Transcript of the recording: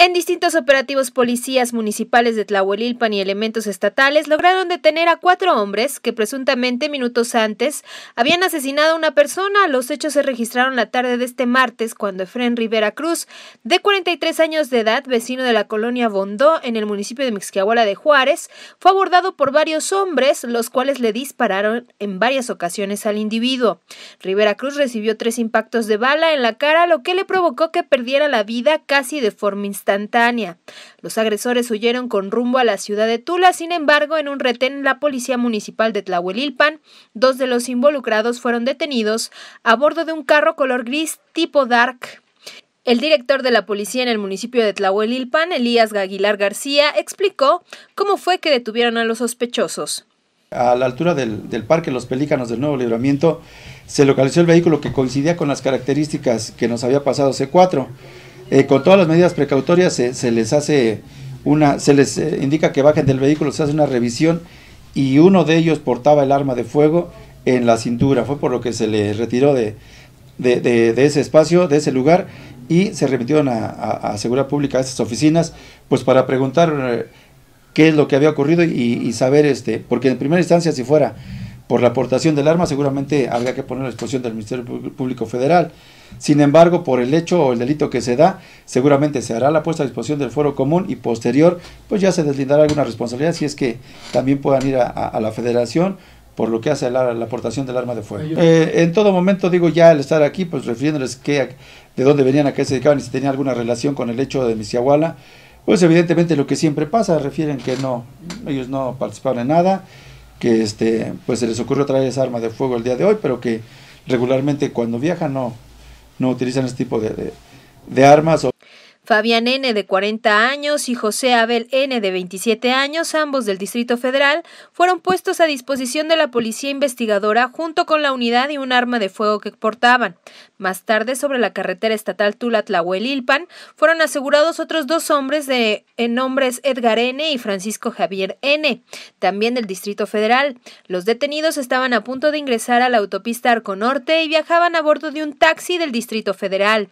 En distintos operativos, policías municipales de Tlahuelilpan y elementos estatales lograron detener a cuatro hombres que presuntamente minutos antes habían asesinado a una persona. Los hechos se registraron la tarde de este martes cuando Efren Rivera Cruz, de 43 años de edad, vecino de la colonia Bondó en el municipio de Mixquiahuala de Juárez, fue abordado por varios hombres, los cuales le dispararon en varias ocasiones al individuo. Rivera Cruz recibió tres impactos de bala en la cara, lo que le provocó que perdiera la vida casi de forma instantánea. Los agresores huyeron con rumbo a la ciudad de Tula, sin embargo, en un retén la policía municipal de Tlahuelilpan, dos de los involucrados fueron detenidos a bordo de un carro color gris tipo dark. El director de la policía en el municipio de Tlahuelilpan, Elías Aguilar García, explicó cómo fue que detuvieron a los sospechosos. A la altura del, del, Parque Los Pelícanos del Nuevo Libramiento se localizó el vehículo que coincidía con las características que nos había pasado C4. Eh, con todas las medidas precautorias se, les hace una, se les eh, indica que bajen del vehículo, se hace una revisión y uno de ellos portaba el arma de fuego en la cintura, fue por lo que se le retiró de, de, ese espacio, de ese lugar y se remitieron a, Seguridad Pública, a esas oficinas, pues para preguntar eh, qué es lo que había ocurrido y, y saber, este, porque en primera instancia si fuera por la aportación del arma, seguramente habría que poner a disposición del Ministerio Público Federal. Sin embargo, por el hecho o el delito que se da, seguramente se hará la puesta a disposición del foro común y posterior, pues ya se deslindará alguna responsabilidad si es que también puedan ir a, la federación por lo que hace la, la aportación del arma de fuego. Eh, en todo momento, digo, ya al estar aquí, pues refiriéndoles que, de dónde venían, a qué se dedicaban y si tenían alguna relación con el hecho de Misiahuala, pues evidentemente lo que siempre pasa, refieren que no, ellos no participaron en nada, que este, pues se les ocurrió traer esa arma de fuego el día de hoy, pero que regularmente cuando viajan no, no utilizan este tipo de, de armas. Fabián N., de 40 años, y José Abel N., de 27 años, ambos del Distrito Federal, fueron puestos a disposición de la policía investigadora junto con la unidad y un arma de fuego que portaban. Más tarde, sobre la carretera estatal tula fueron asegurados otros dos hombres de en nombres Edgar N. y Francisco Javier N., también del Distrito Federal. Los detenidos estaban a punto de ingresar a la autopista Arco Norte y viajaban a bordo de un taxi del Distrito Federal.